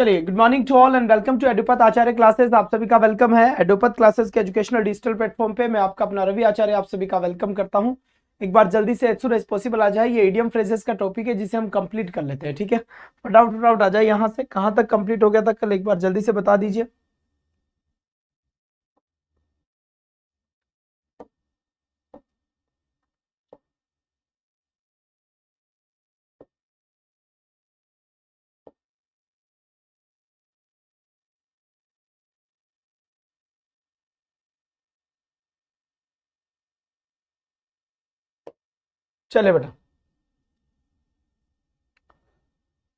चलिए good morning to all and welcome to एडोपथ Acharya classes आप सभी का वेलकम है एडोपथ क्लासेस के एजुकेशनल डिजिटल प्लेटफॉर्म पे मैं आपका अपना रवि आचार्य आप सभी का वेलकम करता हूँ एक बार जल्दी से एज एज पॉसिबल आ जाए ये एडियम फ्रेजेस का टॉपिक है जिसे हम कंप्लीट कर लेते हैं ठीक है फटाउट फटाउट आ जाए यहाँ से कहाँ तक कंप्लीट हो गया था कल एक बार जल्दी से बता दीजिए चले बेटा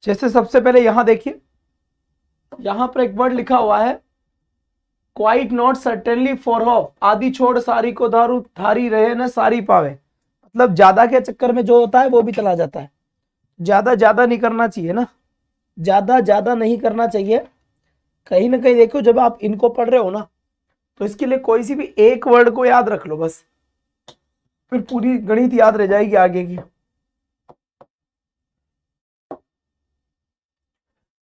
जैसे सबसे पहले यहां देखिए यहां पर एक वर्ड लिखा हुआ है quite not certainly for half आदि छोड़ सारी को दारू थारी रहे न सारी पावे मतलब ज्यादा के चक्कर में जो होता है वो भी चला जाता है ज्यादा ज्यादा नहीं करना चाहिए ना ज्यादा ज्यादा नहीं करना चाहिए कहीं ना कहीं देखो जब आप इनको पढ़ रहे हो ना तो इसके लिए कोई सी भी एक वर्ड को याद रख लो बस फिर पूरी गणित याद रह जाएगी आगे की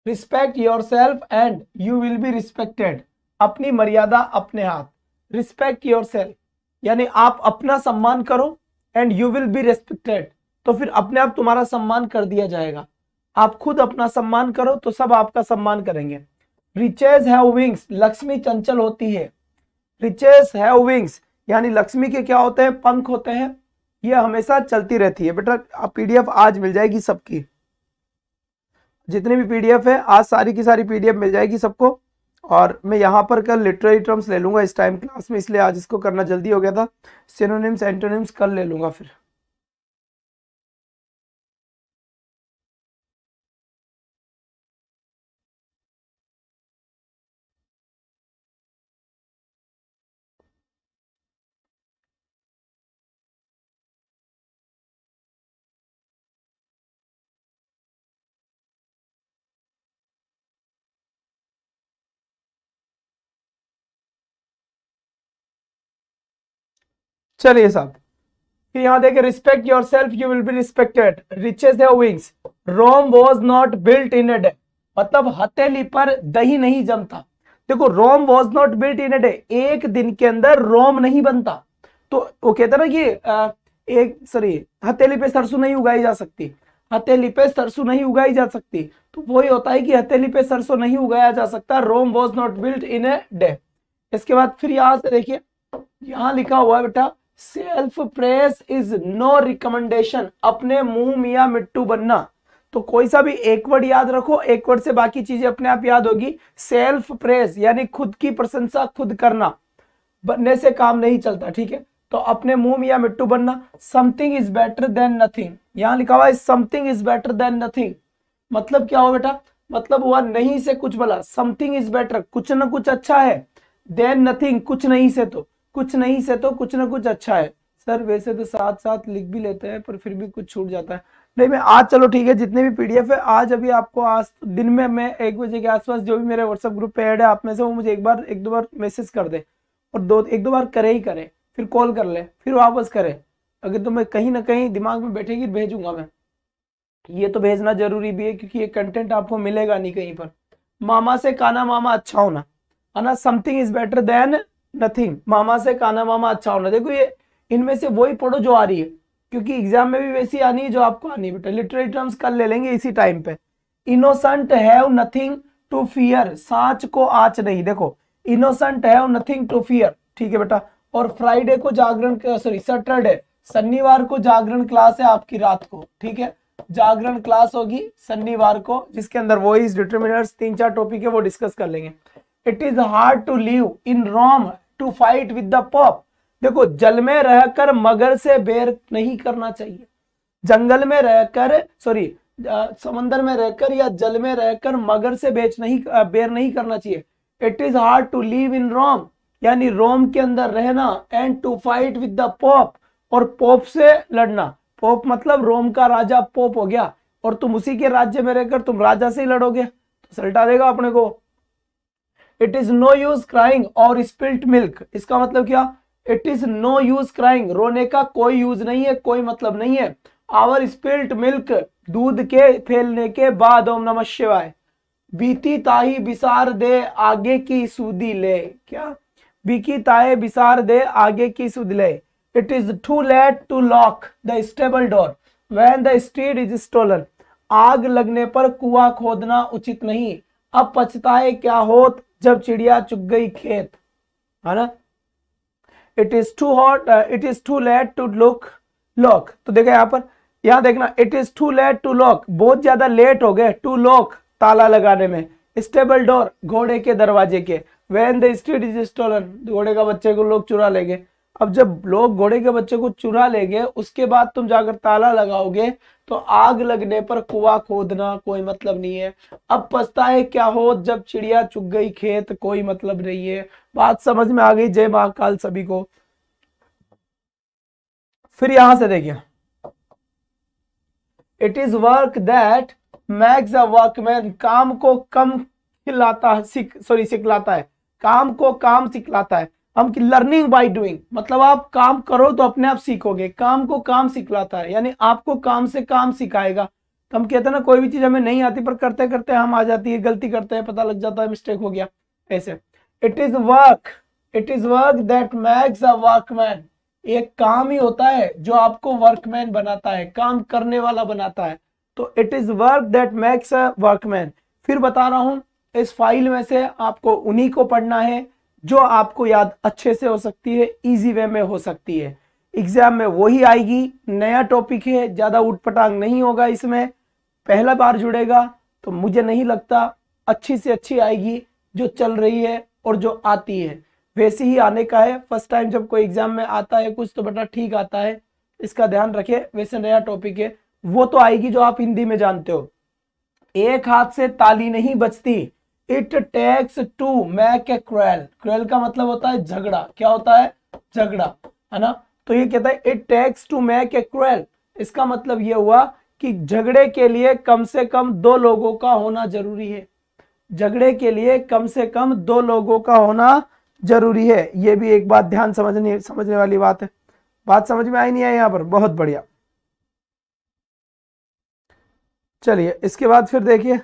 respect yourself and you will be respected अपनी मर्यादा अपने हाथ रिस्पेक्ट योर सेल्फ यानी आप अपना सम्मान करो and you will be respected तो फिर अपने आप तुम्हारा सम्मान कर दिया जाएगा आप खुद अपना सम्मान करो तो सब आपका सम्मान करेंगे रिचेज हैव विंग्स लक्ष्मी चंचल होती है रिचेज हैव विंग्स यानी लक्ष्मी के क्या होते हैं पंख होते हैं ये हमेशा चलती रहती है बेटा आप पीडीएफ आज मिल जाएगी सबकी जितनी भी पीडीएफ है आज सारी की सारी पीडीएफ मिल जाएगी सबको और मैं यहाँ पर कल लिटरेरी टर्म्स ले लूंगा इस टाइम क्लास में इसलिए आज इसको करना जल्दी हो गया था सिनोनिम्स एंटोनिम्स कल ले लूंगा फिर चलिए साहब फिर यहां देखे respect yourself you will be respected riches wings Rome was not built in a day मतलब हथेली पर दही नहीं जमता देखो Rome was not built in a day एक दिन के अंदर रोम नहीं बनता तो वो कहते ना कि एक सॉरी हथेली पे सरसों नहीं उगाई जा सकती हथेली पे सरसों नहीं उगाई जा सकती तो वही होता है कि हथेली पे सरसों नहीं उगाया जा सकता Rome was not built in a day इसके बाद फिर यहां से देखिए यहां लिखा हुआ है बेटा self praise is no recommendation अपने मुंह मिया मिट्टू बनना तो कोई सा भी एक वर्ड याद रखो एक वर्ड से बाकी चीजें अपने आप याद होगी सेल्फ प्रेस यानी खुद की प्रशंसा खुद करना बनने से काम नहीं चलता ठीक है तो अपने मुंह मिया मिट्टू बनना something is better than nothing यहां लिखा हुआ है something is better than nothing मतलब क्या हो बेटा मतलब हुआ नहीं से कुछ भला समथिंग इज बेटर कुछ ना कुछ अच्छा है देन नथिंग कुछ नहीं से तो कुछ नहीं से तो कुछ ना कुछ अच्छा है सर वैसे तो साथ साथ लिख भी लेते हैं पर फिर भी कुछ छूट जाता है नहीं मैं आज चलो ठीक है जितने भी पीडीएफ है आज अभी आपको आज दिन में मैं एक बजे के आसपास जो भी मेरे व्हाट्सएप ग्रुप पे ऐड है आप में से वो मुझे एक बार एक दो बार मैसेज कर दे और दो एक दो बार करे ही करे फिर कॉल कर ले फिर वापस करे अगर तो मैं कहीं ना कहीं दिमाग में बैठेगी भेजूंगा मैं ये तो भेजना जरूरी भी है क्योंकि ये कंटेंट आपको मिलेगा नहीं कहीं पर मामा से काना मामा अच्छा होना है ना something is better than nothing मामा से काना मामा अच्छा होना देखो ये इनमें से वही पढ़ो जो आ रही है क्योंकि एग्जाम में भी वैसी आनी है जो आपको आनी है बेटा लिटरेरी टर्म्स कल ले लेंगे इसी टाइम पे innocent have nothing to fear साच को आच नहीं देखो innocent have nothing to fear ठीक है बेटा और फ्राइडे को जागरण सॉरी सैटरडे शनिवार को जागरण क्लास है आपकी रात को ठीक है जागरण क्लास होगी शनिवार को जिसके अंदर वॉइस डिटर्मिनर्स तीन चार टॉपिक है वो डिस्कस कर लेंगे it is hard to live in Rome to fight with the pope देखो जल में रहकर मगर से बेर नहीं करना चाहिए जंगल में रहकर सॉरी समंदर में रहकर या जल में रहकर मगर से बेच नहीं बेर नहीं करना चाहिए it is hard to live in Rome यानी रोम के अंदर रहना and to fight with the pope और पोप से लड़ना पोप मतलब रोम का राजा पोप हो गया और तुम उसी के राज्य में रहकर तुम राजा से ही लड़ोगे तो सल्टा देगा अपने को it is no use crying over spilt milk इसका मतलब क्या it is no use crying रोने का कोई यूज नहीं है कोई मतलब नहीं है आवर स्पिल्ट मिल्क दूध के फैलने के बाद ओम नम शिवाय बीती ताही बिसार दे आगे की सूदी ले क्या बीकी ताए बिसार दे आगे की सूदी ले it is too late to lock the stable door when the street is stolen आग लगने पर कुआ खोदना उचित नहीं अब पछताए क्या होत जब चिड़िया चुग गई खेत है ना it is too hot it is too late to look lock तो देखे यहां पर यहां देखना it is too late to lock बहुत ज्यादा लेट हो गए टू लॉक ताला लगाने में स्टेबल डोर घोड़े के दरवाजे के when the street is stolen घोड़े का बच्चे को लोग चुरा लेंगे अब जब लोग घोड़े के बच्चे को चुरा लेंगे उसके बाद तुम जाकर ताला लगाओगे तो आग लगने पर कुआ खोदना कोई मतलब नहीं है अब पछताए क्या हो जब चिड़िया चुग गई खेत कोई मतलब नहीं है बात समझ में आ गई जय महाकाल सभी को फिर यहां से देखिए it is work that makes a workman काम को कम खिलाता सॉरी सिखलाता है काम को काम सिखलाता है हम लर्निंग बाय डूइंग मतलब आप काम करो तो अपने आप सीखोगे काम को काम सिखलाता है यानी आपको काम से काम सिखाएगा तो हम कहते हैं ना कोई भी चीज हमें नहीं आती पर करते करते हम आ जाती है गलती करते हैं पता लग जाता है मिस्टेक हो गया ऐसे it is work it is work that makes a workman एक काम ही होता है जो आपको वर्कमैन बनाता है काम करने वाला बनाता है तो it is work that makes a workman फिर बता रहा हूं इस फाइल में से आपको उन्हीं को पढ़ना है जो आपको याद अच्छे से हो सकती है इजी वे में हो सकती है एग्जाम में वही आएगी नया टॉपिक है ज़्यादा उठपटांग नहीं होगा इसमें पहला बार जुड़ेगा तो मुझे नहीं लगता अच्छी से अच्छी आएगी जो चल रही है और जो आती है वैसे ही आने का है फर्स्ट टाइम जब कोई एग्जाम में आता है कुछ तो बेटा ठीक आता है इसका ध्यान रखे वैसे नया टॉपिक है वो तो आएगी जो आप हिंदी में जानते हो एक हाथ से ताली नहीं बचती it takes two make a quarrel quarrel का मतलब होता है झगड़ा क्या होता है झगड़ा है ना तो ये कहता है it takes two make a quarrel इसका मतलब ये हुआ कि झगड़े के लिए कम से कम दो लोगों का होना जरूरी है झगड़े के लिए कम से कम दो लोगों का होना जरूरी है ये भी एक बात ध्यान समझने समझने वाली बात है बात समझ में आई नहीं आई यहाँ पर बहुत बढ़िया चलिए इसके बाद फिर देखिए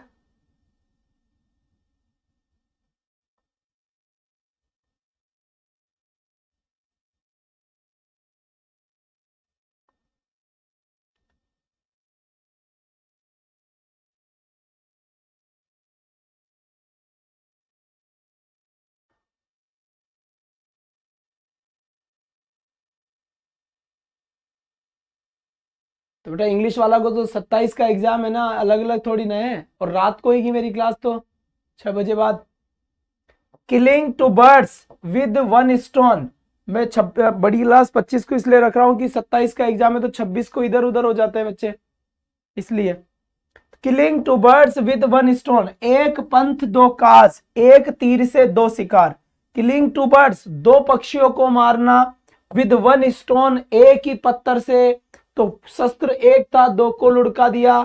तो बेटा इंग्लिश वाला को तो सत्ताईस का एग्जाम है ना अलग अलग थोड़ी ना है और रात को ही की मेरी क्लास तो छह बजे बाद killing two birds with one stone मैं बड़ी क्लास पच्चीस को इसलिए रख रहा हूँ कि सत्ताईस का एग्जाम है तो छब्बीस को इधर उधर हो जाते हैं बच्चे इसलिए killing two birds with one stone एक पंथ दो काज एक तीर से दो शिकार किलिंग टू बर्ड्स दो पक्षियों को मारना विद वन स्टोन एक ही पत्थर से तो शस्त्र एक था दो को लुढ़का दिया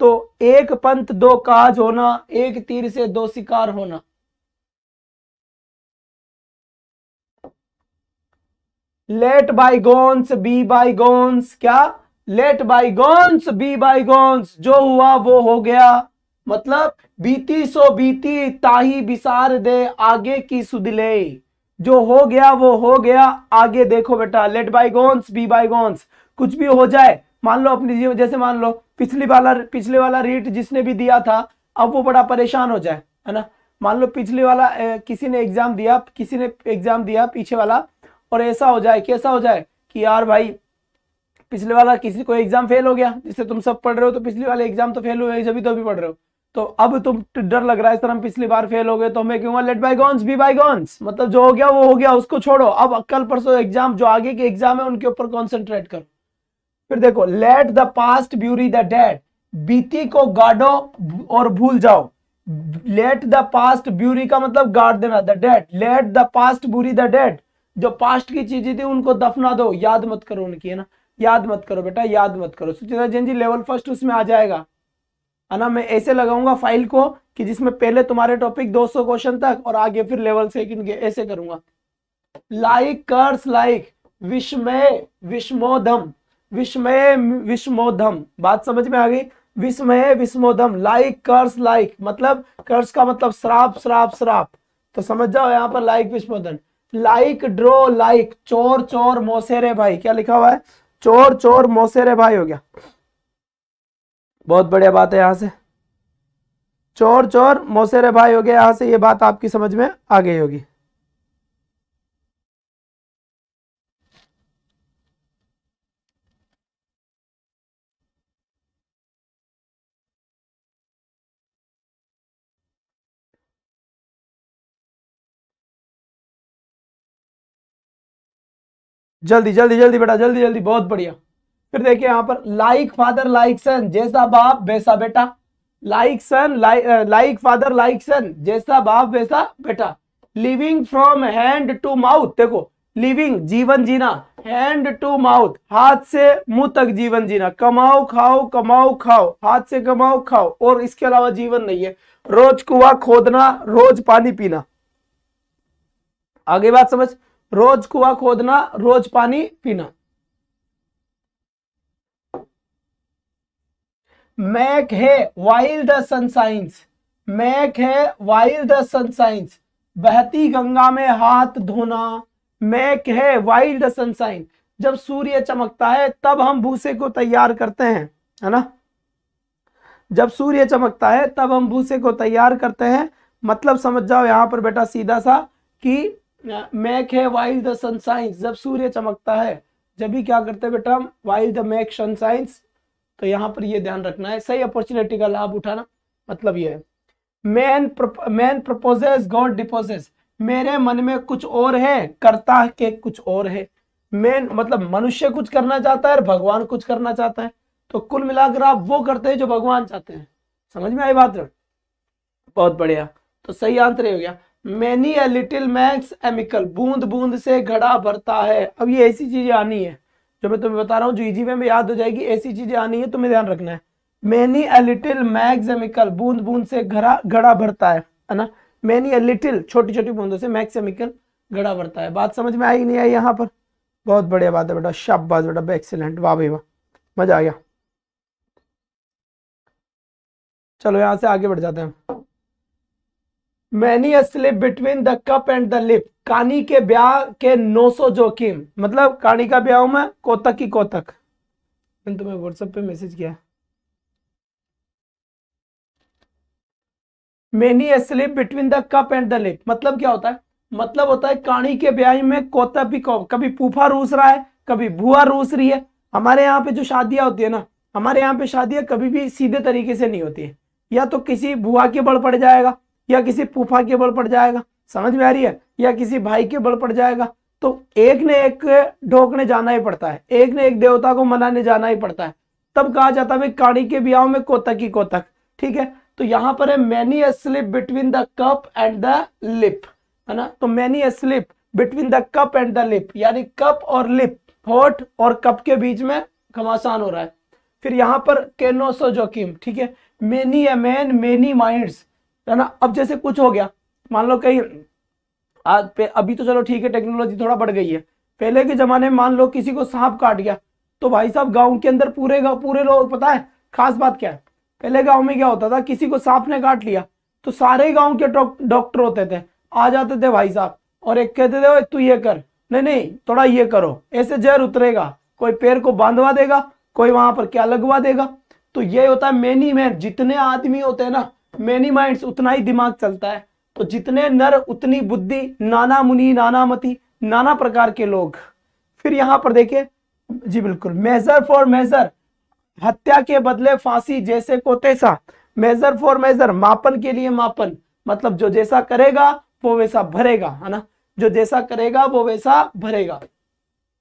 तो एक पंथ दो काज होना एक तीर से दो शिकार होना let bygones be bygones क्या let bygones be bygones जो हुआ वो हो गया मतलब बीती सो बीती ताही बिसार दे आगे की सुदले जो हो गया वो हो गया आगे देखो बेटा let bygones be bygones कुछ भी हो जाए मान लो अपनी जीवन जैसे मान लो पिछली वाला पिछले वाला रेट जिसने भी दिया था अब वो बड़ा परेशान हो जाए है ना मान लो पिछले वाला ए, किसी ने एग्जाम दिया किसी ने एग्जाम दिया पीछे वाला और ऐसा हो जाए कैसा हो जाए कि यार भाई पिछले वाला किसी को एग्जाम फेल हो गया जिससे तुम सब पढ़ रहे हो तो पिछले वाले एग्जाम तो फेल हुए जब तो भी पढ़ रहे हो तो अब तुम डर लग रहा है सर हम पिछली बार फेल हो गए तो हमें क्यों let bygones be bygones मतलब जो हो गया वो हो गया उसको छोड़ो अब कल परसों एग्जाम जो आगे के एग्जाम है उनके ऊपर कॉन्सेंट्रेट करो फिर देखो let the past bury the dead बीती को गाड़ो और भूल जाओ लेट द पास्ट ब्यूरी का मतलब गाड़ देना the dead let the past bury the dead जो पास्ट की चीजें थी उनको दफना दो याद मत करो उनकी है ना याद मत करो बेटा याद मत करो सुचिता जैन जी लेवल फर्स्ट उसमें आ जाएगा है ना मैं ऐसे लगाऊंगा फाइल को कि जिसमें पहले तुम्हारे टॉपिक 200 क्वेश्चन तक और आगे फिर लेवल सेकंड के ऐसे करूंगा लाइक कर्स लाइक विस्मय विस्मोदम विस्मय विस्मोधम बात समझ में आ गई विस्मय विस्मोधम लाइक कर्स लाइक मतलब कर्स का मतलब श्राप श्राप श्राप तो समझ जाओ यहाँ पर लाइक विस्मोधन लाइक ड्रो लाइक चोर चोर मोसेरे भाई क्या लिखा हुआ है चोर चोर मोसेरे भाई हो गया बहुत बढ़िया बात है यहां से चोर चोर मोसेरे भाई हो गया यहां से ये बात आपकी समझ में आ गई होगी जल्दी जल्दी जल्दी बेटा जल्दी जल्दी बहुत बढ़िया फिर देखिए यहाँ पर लाइक फादर लाइक सन जैसा बाप वैसा बेटा like son like father like son जैसा बाप वैसा बेटा living from hand to mouth देखो लिविंग जीवन जीना हैंड टू माउथ हाथ से मुंह तक जीवन जीना कमाओ खाओ कमाओ खाओ हाथ से कमाओ खाओ और इसके अलावा जीवन नहीं है रोज कुआ खोदना रोज पानी पीना आगे बात समझ रोज कुआ खोदना रोज पानी पीना make hay while the sun shines make hay while the sun shines बहती गंगा में हाथ धोना Mac hay while the sunshine जब सूर्य चमकता है तब हम भूसे को तैयार करते हैं है ना जब सूर्य चमकता है तब हम भूसे को तैयार करते हैं मतलब समझ जाओ यहां पर बेटा सीधा सा कि मैक है वाइल्ड द सन साइंस जब सूर्य चमकता है जब भी क्या करते हैं बेटा while the make sun shines तो यहाँ पर ये ध्यान रखना है सही अपॉर्चुनिटी का लाभ उठाना मतलब ये है man man proposes God disposes मेरे मन में कुछ और है करता के कुछ और है मैन मतलब मनुष्य कुछ करना चाहता है और भगवान कुछ करना चाहता है तो कुल मिलाकर आप वो करते हैं जो भगवान चाहते हैं समझ में आई बात बहुत बढ़िया तो सही आंसर हो गया many a little makes a mickle बूंद बूंद से घड़ा भरता है अब ये ऐसी चीजें आनी है जो मैं तुम्हें बता रहा हूँ जो इजी वे में याद हो जाएगी ऐसी चीजें आनी है तुम्हें ध्यान रखना है many a little makes a mickle बूंद बूंद से घड़ा घड़ा भरता है है ना मैनी अ लिटिल छोटी छोटी बूंदों से मैक्स एमिकल घड़ा भरता है बात समझ में आई नहीं आई यहाँ पर बहुत बढ़िया बात है बेटा शाबाश बेटा एक्सीलेंट वाह भाई वाह मजा आ गया चलो यहाँ से आगे बढ़ जाते हैं many a slip between the cup and the lip कानी के ब्याह के 900 जोखिम मतलब कानी का ब्याह में कोतक की कोतक मैंने तुम्हें व्हाट्सएप पे मैसेज किया many a slip between the cup and the lip मतलब क्या होता है मतलब होता है काणी के ब्याह में कोतक भी को, कभी फूफा रूस रहा है कभी भूआ रूस रही है हमारे यहाँ पे जो शादियां होती है ना हमारे यहाँ पे शादियां कभी भी सीधे तरीके से नहीं होती है या तो किसी भूआ के बड़ पड़ जाएगा या किसी फूफा के बल पड़ जाएगा समझ में आ रही है या किसी भाई के बल पड़ जाएगा तो एक ने एक ढोकने जाना ही पड़ता है एक ने एक देवता को मनाने जाना ही पड़ता है तब कहा जाता है काड़ी के ब्याह में कोतक ही कोतक ठीक है तो यहाँ पर है many slip between the cup and the lip है ना तो many slip between the cup and the lip यानी कप और लिप होठ और कप के बीच में घमासान हो रहा है फिर यहाँ पर केनोसो जोकिम ठीक है many a man many minds है ना अब जैसे कुछ हो गया मान लो कहीं आज पे अभी तो चलो ठीक है टेक्नोलॉजी थोड़ा बढ़ गई है पहले के जमाने में मान लो किसी को सांप काट गया तो भाई साहब गांव के अंदर पूरे गाँव पूरे लोग पता है खास बात क्या है पहले गांव में क्या होता था किसी को सांप ने काट लिया तो सारे गांव के डॉक्टर होते थे आ जाते थे भाई साहब और एक कहते थे तू ये कर नहीं नहीं थोड़ा ये करो ऐसे जहर उतरेगा कोई पेड़ को बांधवा देगा कोई वहां पर क्या लगवा देगा तो ये होता है मेनी मैन जितने आदमी होते हैं ना मेनी माइंड्स उतना ही दिमाग चलता है तो जितने नर उतनी बुद्धि नाना मुनि नाना मती नाना प्रकार के लोग फिर यहां पर देखिए जी बिल्कुल मेजर फॉर मेजर हत्या के बदले फांसी जैसे को तैसा मेजर फॉर मेजर मापन के लिए मापन मतलब जो जैसा करेगा वो वैसा भरेगा है ना जो जैसा करेगा वो वैसा भरेगा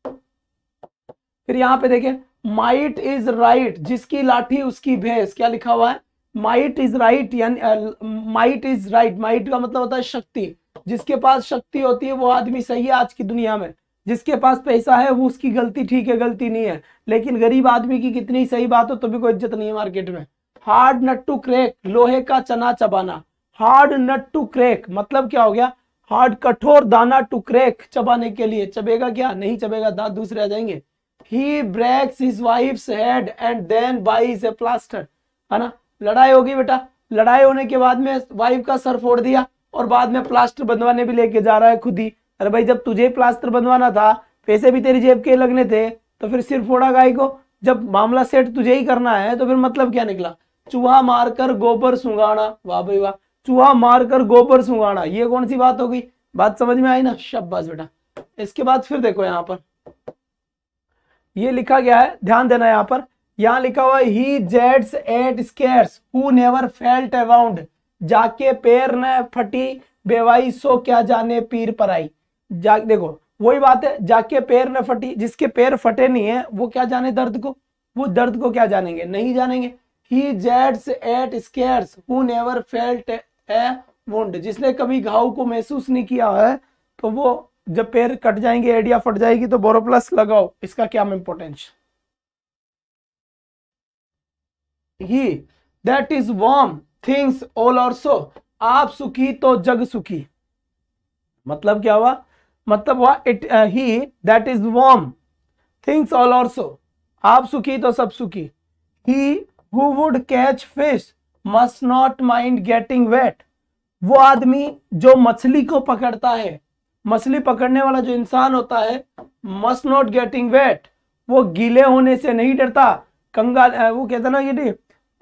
फिर यहां पे देखिए माइट इज राइट जिसकी लाठी उसकी भैंस क्या लिखा हुआ है माइट इज राइट यानी माइट इज राइट माइट का मतलब होता है शक्ति जिसके पास शक्ति होती है वो आदमी सही है आज की दुनिया में जिसके पास पैसा है वो उसकी गलती ठीक है गलती नहीं है लेकिन गरीब आदमी की कितनी सही बात हो तो भी कोई इज्जत नहीं है मार्केट में हार्ड नट टू क्रैक लोहे का चना चबाना हार्ड नट टू क्रैक मतलब क्या हो गया हार्ड कठोर दाना टू क्रैक चबाने के लिए चबेगा क्या नहीं चबेगा दांत दूसरे आ जाएंगे he breaks his wife's head and then buys a plaster है ना लड़ाई होगी बेटा लड़ाई होने के बाद में वाइफ का सर फोड़ दिया और बाद में प्लास्टर बनवाने भी लेके जा रहा है खुद ही अरे भाई जब तुझे प्लास्टर बनवाना था पैसे भी तेरी जेब के लगने थे तो फिर सिर फोड़ा गाय को जब मामला सेट तुझे ही करना है तो फिर मतलब क्या निकला चूहा मारकर गोबर सुंगाना वाह भाई वाह चूहा मारकर गोबर सुंगाना ये कौन सी बात हो गई बात समझ में आई ना शब्बास बेटा इसके बाद फिर देखो यहाँ पर ये लिखा गया है ध्यान देना यहाँ पर यहां लिखा हुआ he jests at scars who never felt a wound जाके पैर न फटी बेवाई सो क्या जाने पीर पर आई जा देखो वही बात है जाके पैर न फटी जिसके पैर फटे नहीं है वो क्या जाने दर्द को वो दर्द को क्या जानेंगे नहीं जानेंगे he jests at scars who never felt a wound जिसने कभी घाव को महसूस नहीं किया है तो वो जब पैर कट जाएंगे एडिया फट जाएगी तो बोरोप्लस लगाओ इसका क्या इंपोर्टेंस है he that is warm thinks all also आप सुखी तो जग सुखी मतलब क्या हुआ मतलब हुआ it he that is warm thinks all also आप सुखी तो सब सुखी he who would catch fish must not mind getting wet वो आदमी जो मछली को पकड़ता है मछली पकड़ने वाला जो इंसान होता है मस्ट नॉट गेटिंग वेट वो गीले होने से नहीं डरता कंगाल uh, वो कहता ना ये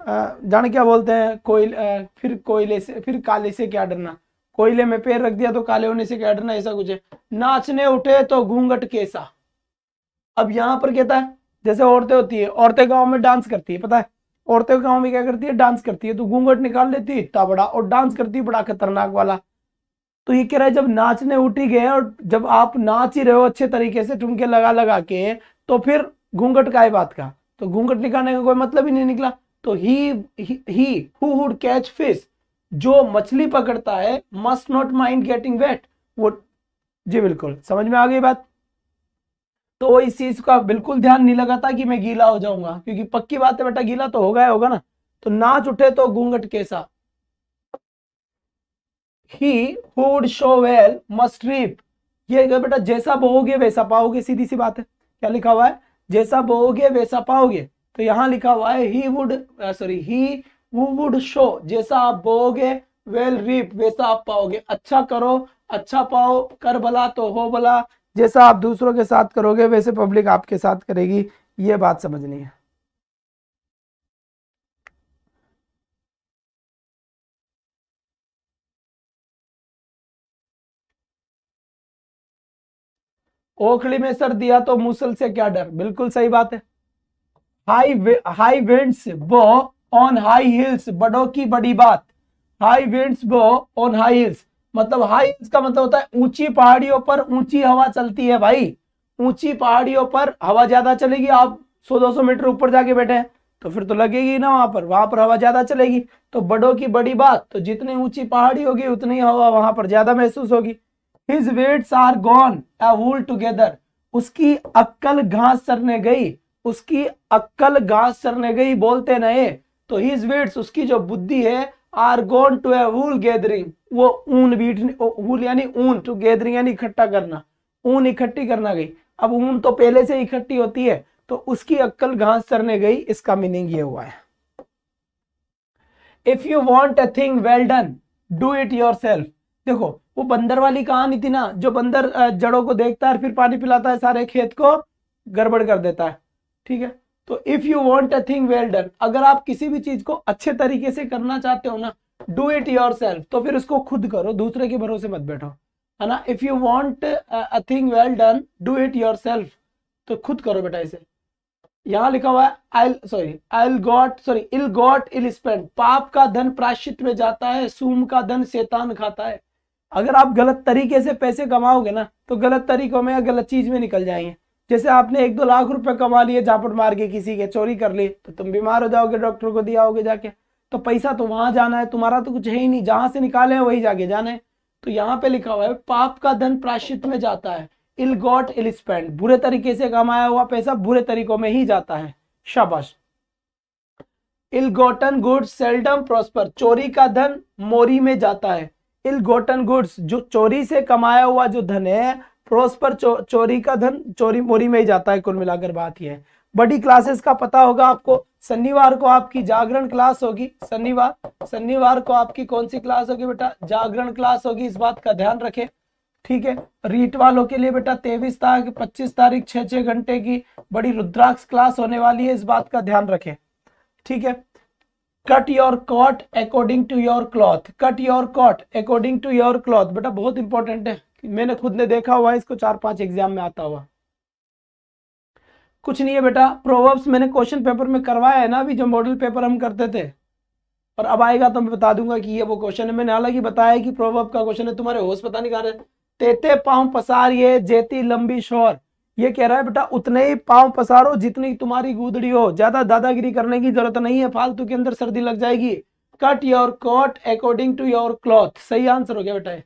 जान क्या बोलते हैं कोयल फिर कोयले से फिर काले से क्या डरना कोयले में पैर रख दिया तो काले होने से क्या डरना ऐसा कुछ है नाचने उठे तो घूंघट कैसा अब यहाँ पर कहता है जैसे औरतें होती है औरतें गाँव में डांस करती है पता है औरतें गाँव में क्या करती है डांस करती है तो घूंघट निकाल लेती है इतना बड़ा और डांस करती है बड़ा खतरनाक वाला तो ये कह रहा है जब नाचने उठी गए और जब आप नाच ही रहे हो अच्छे तरीके से ठुमके लगा लगा के तो फिर घूंघट का है बात का तो घूंघट निकालने का कोई मतलब ही नहीं निकला तो he he who would catch fish जो मछली पकड़ता है must not mind getting wet वो जी बिल्कुल समझ में आ गई बात तो वो इस चीज का बिल्कुल ध्यान नहीं लगा था कि मैं गीला हो जाऊंगा क्योंकि पक्की बात है बेटा गीला तो होगा ही होगा ना तो नाच उठे तो घूंघट कैसा he who'd sow well must reap ये बेटा जैसा बोओगे वैसा पाओगे सीधी सी बात है क्या लिखा हुआ है जैसा बोओगे वैसा पाओगे तो यहां लिखा हुआ है ही वुड सॉरी ही वो वुड शो जैसा आप बोगे वेल रीप वैसा आप पाओगे अच्छा करो अच्छा पाओ कर भला तो हो भला जैसा आप दूसरों के साथ करोगे वैसे पब्लिक आपके साथ करेगी ये बात समझनी है ओखली में सर दिया तो मुसल से क्या डर बिल्कुल सही बात है high high winds blow on high hills बड़ों की बड़ी बात high winds blow on high hills मतलब हाई हिल्स का मतलब होता है ऊंची पहाड़ियों पर ऊंची हवा चलती है भाई ऊंची पहाड़ियों पर हवा ज्यादा चलेगी आप 100-200 मीटर ऊपर जाके बैठे तो फिर तो लगेगी ना वहां पर वहां पर हवा ज्यादा चलेगी तो बड़ों की बड़ी बात तो जितनी ऊंची पहाड़ी होगी उतनी हवा वहां पर ज्यादा महसूस होगी his wits are gone a together उसकी अक्कल घास चरने गई उसकी अक्कल घास चरने गई बोलते नहीं तो हिज विट्स उसकी जो बुद्धि है are gone to a wool gathering वो ऊन बीट वूल यानी ऊन टू तो गैदरिंग यानी इकट्ठा करना ऊन इकट्ठी करना गई अब ऊन तो पहले से इकट्ठी होती है तो उसकी अक्कल घास चरने गई इसका मीनिंग ये हुआ है if you want a thing well done do it your देखो वो बंदर वाली कहानी थी ना जो बंदर जड़ों को देखता है फिर पानी पिलाता है सारे खेत को गड़बड़ कर देता है ठीक है तो if you want a thing well done अगर आप किसी भी चीज को अच्छे तरीके से करना चाहते हो ना डू इट योर सेल्फ तो फिर उसको खुद करो दूसरे के भरोसे मत बैठो है ना if you want a thing well done do it yourself तो खुद करो बेटा इसे यहाँ लिखा हुआ है I sorry I got sorry ill got ill spend पाप का धन प्राश्चित में जाता है सूम का धन शैतान खाता है अगर आप गलत तरीके से पैसे कमाओगे ना तो गलत तरीकों में या गलत चीज में निकल जाएंगे जैसे आपने एक दो लाख रुपए कमा लिए झापट मार के किसी के चोरी कर ली तो तुम बीमार हो जाओगे डॉक्टर को दिया होगे जाके तो पैसा तो वहां जाना है तुम्हारा तो कुछ है ही नहीं जहां से निकाले हैं वही जाके जाना है तो यहाँ पे लिखा हुआ है पाप का धन प्राश्चित में जाता है इल गॉट इल स्पेंड बुरे तरीके से कमाया हुआ पैसा बुरे तरीकों में ही जाता है शाबाश ill gotten goods seldom prosper चोरी का धन मोरी में जाता है इल गोटन गुड्स जो चोरी से कमाया हुआ जो धन है प्रोस्पर चो, चोरी का धन चोरी मोरी में ही जाता है कुल मिलाकर बात यह है बड़ी क्लासेस का पता होगा आपको शनिवार को आपकी जागरण क्लास होगी शनिवार शनिवार को आपकी कौन सी क्लास होगी बेटा जागरण क्लास होगी इस बात का ध्यान रखें ठीक है रीट वालों के लिए बेटा तेईस तारीख पच्चीस तारीख छह छह घंटे की बड़ी रुद्राक्ष क्लास होने वाली है इस बात का ध्यान रखें ठीक है cut your coat according to your cloth cut your coat according to your cloth बेटा बहुत इंपॉर्टेंट है मैंने खुद ने देखा हुआ इसको चार पांच एग्जाम में आता हुआ कुछ नहीं है बेटा प्रोवर्ब्स मैंने क्वेश्चन पेपर में करवाया है ना अभी जो मॉडल पेपर हम करते थे और अब आएगा तो मैं बता दूंगा कि ये वो क्वेश्चन है मैंने हालांकि बताया कि प्रोवर्ब का क्वेश्चन है तुम्हारे होश पता नहीं कहा तेते पाँव पसार ये जेती लंबी शोर ये कह रहा है बेटा उतने ही पाँव पसारो जितनी तुम्हारी गुदड़ी हो ज्यादा दादागिरी करने की जरूरत नहीं है फालतू के अंदर सर्दी लग जाएगी cut your coat according to your cloth सही आंसर हो गया बेटा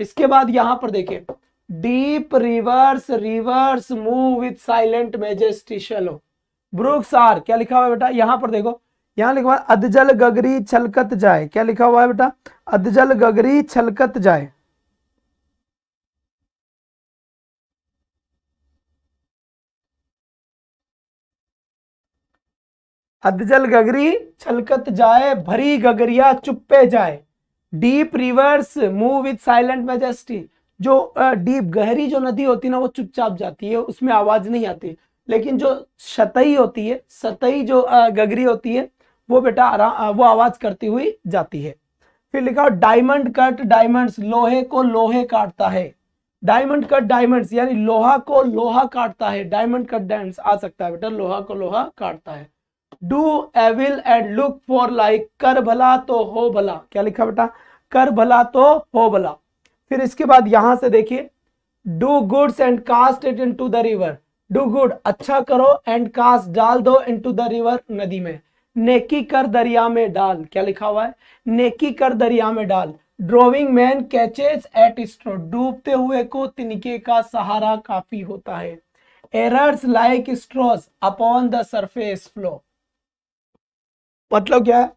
इसके बाद यहां पर देखे deep rivers rivers move with silent majesty shallow brooks are क्या लिखा हुआ है बेटा यहां पर देखो यहां लिखा हुआ अधजल गगरी छलकत जाए क्या लिखा हुआ है बेटा अधजल गगरी छलकत जाए अधजल गगरी छलकत जाए भरी गगरिया चुप्पे जाए deep rivers move with silent majesty जो डीप गहरी जो नदी होती है ना वो चुपचाप जाती है उसमें आवाज नहीं आती लेकिन जो सतही होती है सतही जो गगरी होती है वो बेटा वो आवाज करती हुई जाती है फिर लिखा डायमंड कट डायमंड्स लोहे को लोहे काटता है डायमंड कट डायमंड्स यानी लोहा को लोहा काटता है डायमंड कट डायमंड आ सकता है बेटा लोहा को लोहा काटता है do evil and look for like कर भला तो हो भला क्या लिखा बेटा कर भला तो हो भला फिर इसके बाद यहां से देखिए do goods and cast it into the river do good अच्छा करो एंड कास्ट डाल दो इन टू द रिवर नदी में नेकी कर दरिया में डाल क्या लिखा हुआ है नेकी कर दरिया में डाल drowning man catches at straw डूबते हुए को तिनके का सहारा काफी होता है errors like straws upon the surface flow मतलब क्या है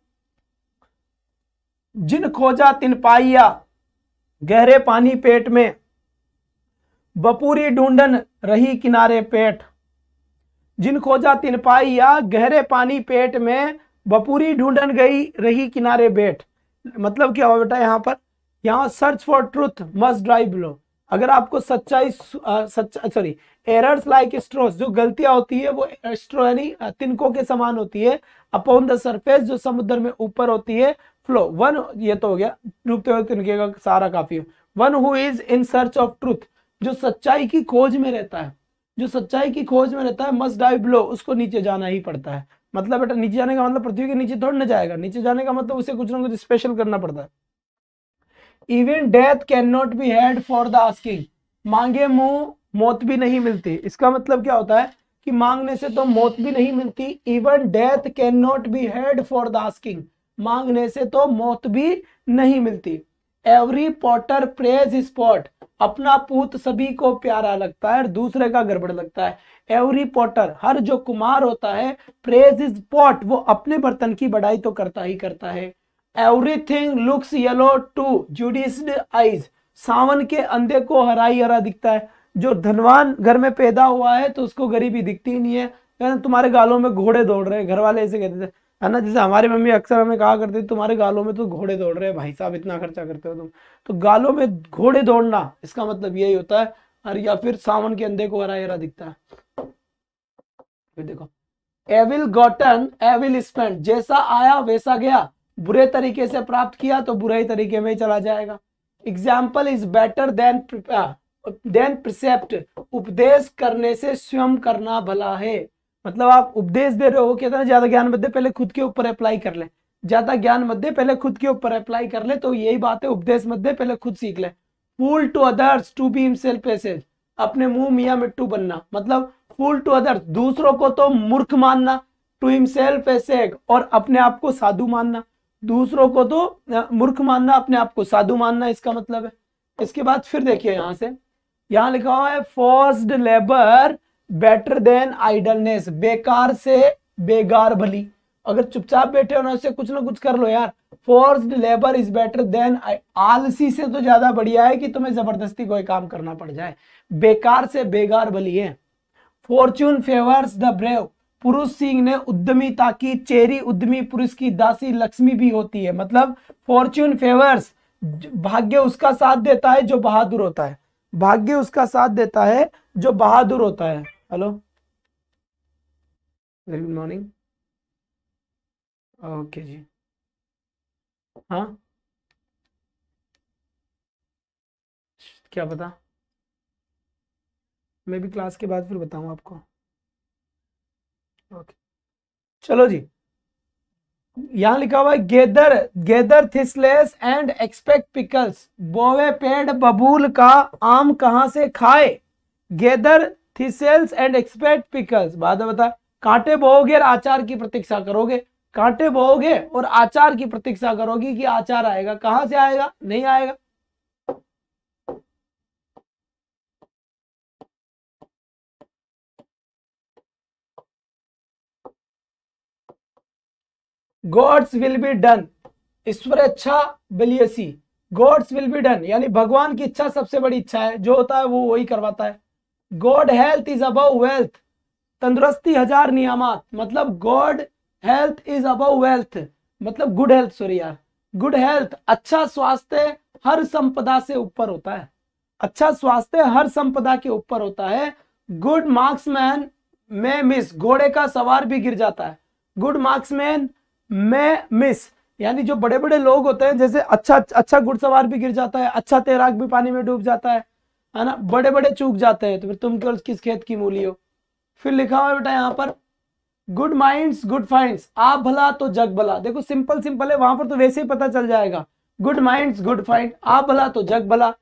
जिन खोजा तिन पाइया गहरे पानी पेट में बपूरी ढूंढन रही किनारे पेट जिन खोजा तिन पाइया गहरे पानी पेट में बपूरी ढूंढन गई रही किनारे बेट मतलब क्या हुआ बेटा यहाँ पर यहाँ search for truth must drive low अगर आपको सच्चाई सच्चा सॉरी एरर्स लाइक स्ट्रोस जो गलतियां होती है वो स्ट्रो यानी तिनकों के समान होती है अपॉन द सरफेस जो समुद्र में ऊपर होती है फ्लो वन ये तो हो गया डूबते हुए तिनके का सारा काफी one who is in search of truth जो सच्चाई की खोज में रहता है जो सच्चाई की खोज में रहता है मस्ट डाइव ब्लो उसको नीचे जाना ही पड़ता है मतलब बेटा नीचे जाने का मतलब पृथ्वी के नीचे थोड़ा ना जाएगा नीचे जाने का मतलब उसे कुछ ना कुछ स्पेशल करना पड़ता है even death can not be had for the asking मांगे मुंह मौत भी नहीं मिलती इसका मतलब क्या होता है कि मांगने से तो मौत भी नहीं मिलती even death can not be had for the asking मांगने से तो मौत भी नहीं मिलती एवरी पॉटर प्रेज स्पॉट अपना पूत सभी को प्यारा लगता है और दूसरे का गड़बड़ लगता है एवरी पॉटर हर जो कुमार होता है प्रेज इज पॉट वो अपने बर्तन की बड़ाई तो करता ही करता है everything looks yellow to jaundiced eyes सावन के अंधे को हरा ही हरा दिखता है जो धनवान घर में पैदा हुआ है तो उसको गरीबी दिखती ही नहीं है तुम्हारे गालों में घोड़े दौड़ रहे हैं घर वाले ऐसे कहते थे है ना जैसे हमारी मम्मी अक्सर हमें कहा करती तुम्हारे गालों में तो घोड़े दौड़ रहे हैं भाई साहब इतना खर्चा करते हो तुम तो गालों में घोड़े दौड़ना इसका मतलब यही होता है और या फिर सावन के अंधे को हरा हरा दिखता है फिर देखो एविल गॉटन एविल स्पेंड जैसा आया वैसा गया बुरे तरीके से प्राप्त किया तो बुरे ही तरीके में ही चला जाएगा example is better than than precept उपदेश करने से स्वयं करना भला है मतलब आप उपदेश दे रहे हो कहते हैं ज्यादा ज्ञान मध्य पहले खुद के ऊपर अप्लाई कर ले ज्यादा ज्ञान मध्य पहले खुद के ऊपर अप्लाई कर ले तो यही बात है उपदेश मध्य पहले खुद सीख ले fool to others to be himself passage अपने मुंह मियाँ मिट्टू बनना मतलब फूल टू अदर्स दूसरों को तो मूर्ख मानना टू हिमसेल्फ एसेग और अपने आप को साधु मानना दूसरों को तो मूर्ख मानना अपने आप को साधु मानना इसका मतलब है इसके बाद फिर देखिए यहां से यहां लिखा हुआ है forced labour better than idleness बेकार से बेगार भली अगर चुपचाप बैठे हो ना उससे कुछ ना कुछ कर लो यार forced labour is better than आलसी से तो ज्यादा बढ़िया है कि तुम्हें जबरदस्ती कोई काम करना पड़ जाए बेकार से बेगार भली है फॉर्च्यून फेवर्स द ब्रेव पुरुष सिंह ने उद्यमिता की चेरी उद्यमी पुरुष की दासी लक्ष्मी भी होती है मतलब फॉर्च्यून फेवर्स भाग्य उसका साथ देता है जो बहादुर होता है भाग्य उसका साथ देता है जो बहादुर होता है hello very good morning okay जी हाँ क्या पता मैं भी क्लास के बाद फिर बताऊँ आपको ओके चलो जी यहां लिखा हुआ है gather gather thistles and expect pickles बोवे पेड़ बबूल का आम कहां से खाए gather thistles and expect pickles बाद में कांटे बोओगे और आचार की प्रतीक्षा करोगे कांटे बोओगे और आचार की प्रतीक्षा करोगी कि आचार आएगा कहां से आएगा नहीं आएगा गॉड्स विल बी डन ईश्वर अच्छा बिलियसी गॉड्स विल बी डन यानी भगवान की इच्छा सबसे बड़ी इच्छा है जो होता है वो वही करवाता है God health is above wealth तंदुरुस्ती हजार नियामत मतलब God health is above wealth मतलब गुड हेल्थ सॉरी यार गुड हेल्थ अच्छा स्वास्थ्य हर संपदा से ऊपर होता है अच्छा स्वास्थ्य हर संपदा के ऊपर होता है गुड मार्क्समैन में मिस घोड़े का सवार भी गिर जाता है गुड मार्क्समैन में मिस यानी जो बड़े बड़े लोग होते हैं जैसे अच्छा अच्छा घुड़सवार भी गिर जाता है अच्छा तैराक भी पानी में डूब जाता है है ना बड़े बड़े चूक जाते हैं तो फिर तुम केवल किस खेत की मूली हो फिर लिखा हुआ है बेटा यहाँ पर गुड माइंड गुड फाइंड आप भला तो जग भला देखो सिंपल सिंपल है वहां पर तो वैसे ही पता चल जाएगा गुड माइंड गुड फाइंड आप भला तो जग भला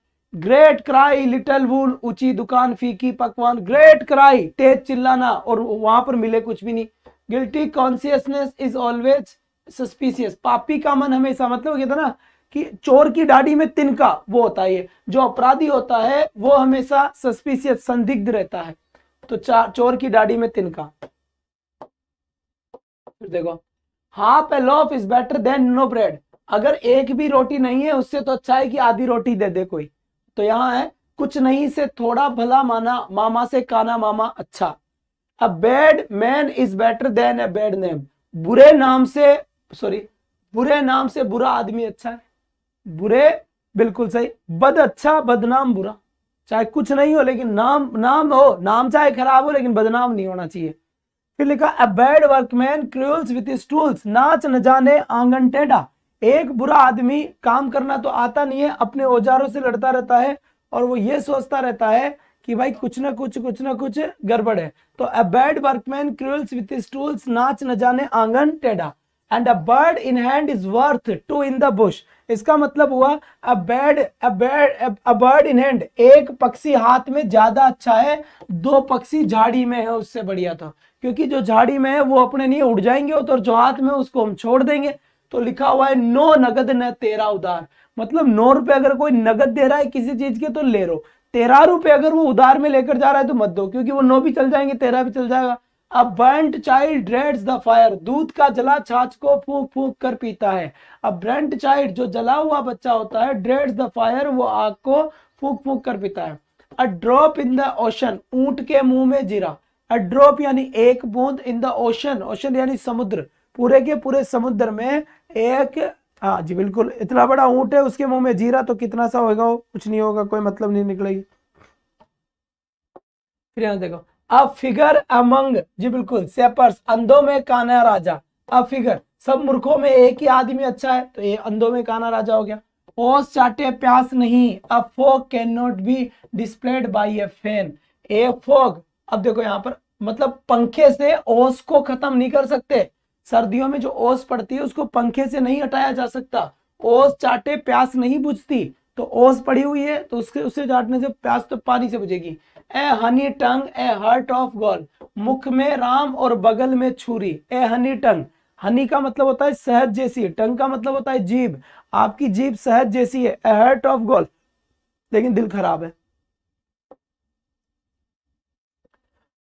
ग्रेट क्राई लिटल वूल ऊंची दुकान फीकी पकवान ग्रेट क्राई तेज चिल्लाना और वहां पर मिले कुछ भी नहीं guilty consciousness is always suspicious पापी का मन हमेशा मतलब ये था ना कि चोर की दाढ़ी में तिनका वो होता है जो अपराधी होता है वो हमेशा सस्पिशियस संदिग्ध रहता है तो चोर की दाढ़ी में तिनका फिर देखो half a loaf is better than no bread अगर एक भी रोटी नहीं है उससे तो अच्छा है कि आधी रोटी दे दे कोई तो यहां है कुछ नहीं से थोड़ा भला माना मामा से काना मामा अच्छा a bad man is better than a bad name बुरे नाम से सॉरी बुरे नाम से बुरा आदमी अच्छा है बुरे बिल्कुल सही बद अच्छा बदनाम बुरा चाहे कुछ नहीं हो लेकिन नाम नाम हो नाम चाहे खराब हो लेकिन बदनाम नहीं होना चाहिए फिर लिखा a bad workman quarrels with tools नाच न जाने आंगन टेढ़ा एक बुरा आदमी काम करना तो आता नहीं है अपने औजारों से लड़ता रहता है और वो ये सोचता रहता है कि भाई कुछ ना कुछ कुछ ना कुछ गड़बड़ है तो a bad workman quarrels with tools नाच न जाने आंगन टेढ़ा and a bird in hand is worth two in the bush इसका मतलब हुआ a bird a bird a bird in hand एक पक्षी हाथ में ज्यादा अच्छा है दो पक्षी झाड़ी में है उससे बढ़िया था क्योंकि जो झाड़ी में है वो अपने नहीं उड़ जाएंगे और जो हाथ में उसको हम छोड़ देंगे तो लिखा हुआ है नो नगद न तेरा उधार मतलब नौ रुपए अगर कोई नगद दे रहा है किसी चीज के तो ले लो तेरह रुपए अगर वो उधार में लेकर जा रहा है तो मत दो क्योंकि वो नौ भी चल जाएंगे तेरह भी चल जाएगा a burnt child dreads the fire दूध का जला छाछ को फूक फूक कर पीता है अब ब्रंट चाइल्ड जो जला हुआ बच्चा होता है ड्रेड्स द फायर वो आग को फूक फूक कर पीता है a drop in the ocean ऊंट के मुंह में जीरा अ ड्रॉप यानी एक बूंद इन द ओशन ओशन यानी समुद्र पूरे के पूरे समुद्र में एक हाँ जी बिल्कुल इतना बड़ा ऊंट है उसके मुंह में जीरा तो कितना सा होगा कुछ नहीं होगा कोई मतलब नहीं निकलेगी फिर यहां देखो अ फिगर अमंग जी बिल्कुल सेपर्स अंधों में काना राजा अ फिगर सब मूर्खों में एक ही आदमी अच्छा है तो ये अंधों में काना राजा हो गया ओस चाटे प्यास नहीं a fog can not be displayed by a fan a fog अब देखो यहाँ पर मतलब पंखे से ओस को खत्म नहीं कर सकते सर्दियों में जो ओस पड़ती है उसको पंखे से नहीं हटाया जा सकता ओस चाटे प्यास नहीं बुझती तो ओस पड़ी हुई है तो उसके उसे चाटने से प्यास तो पानी से बुझेगी a honey tongue a heart of gall मुख में राम और बगल में छुरी ए हनी टंग हनी का मतलब होता है सहज जैसी टंग का मतलब होता है जीभ आपकी जीभ सहज जैसी है ए हार्ट ऑफ गॉल लेकिन दिल खराब है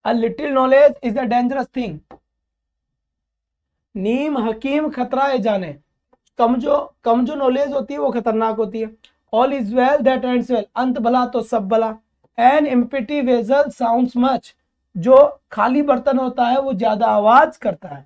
a little knowledge is a dangerous thing नीम हकीम खतरा है जाने कम जो कम जो नॉलेज होती है वो खतरनाक होती है all is well that end well अंत भला तो सब भला an empty vessel sound much जो खाली बर्तन होता है वो ज्यादा आवाज करता है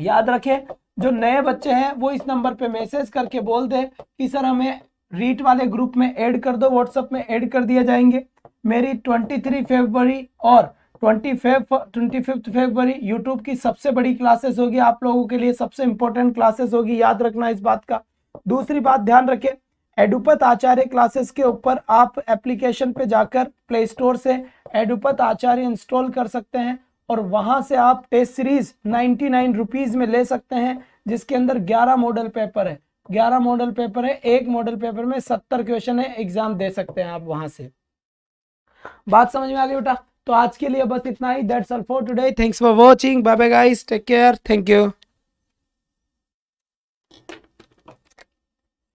याद रखें जो नए बच्चे हैं वो इस नंबर पे मैसेज करके बोल दे कि सर हमें रीट वाले ग्रुप में ऐड कर दो व्हाट्सएप में ऐड कर दिया जाएंगे मेरी 23 फरवरी और ट्वेंटी ट्वेंटी फिफ्थ फरवरी यूट्यूब की सबसे बड़ी क्लासेस होगी आप लोगों के लिए सबसे इंपॉर्टेंट क्लासेस होगी याद रखना इस बात का दूसरी बात ध्यान रखें एडुपत आचार्य क्लासेस के ऊपर आप एप्लीकेशन पे जाकर प्ले स्टोर से एडुपत आचार्य इंस्टॉल कर सकते हैं और वहां से आप test series ninety nine rupees में ले सकते हैं जिसके अंदर ग्यारह मॉडल पेपर है ग्यारह मॉडल पेपर है एक मॉडल पेपर में सत्तर क्वेश्चन है एग्जाम दे सकते हैं आप वहां से बात समझ में आ गई बेटा तो आज के लिए बस इतना ही that's all for today thanks for watching bye bye guys take care thank you